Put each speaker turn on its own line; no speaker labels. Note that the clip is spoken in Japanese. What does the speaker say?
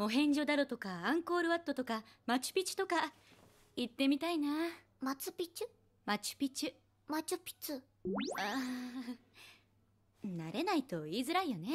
モヘンジョダロとかアンコールワットとかマチュピチュとか行ってみたいなマチュピチュマチュピチュマチュピチュああ
慣れないと言いづらいよね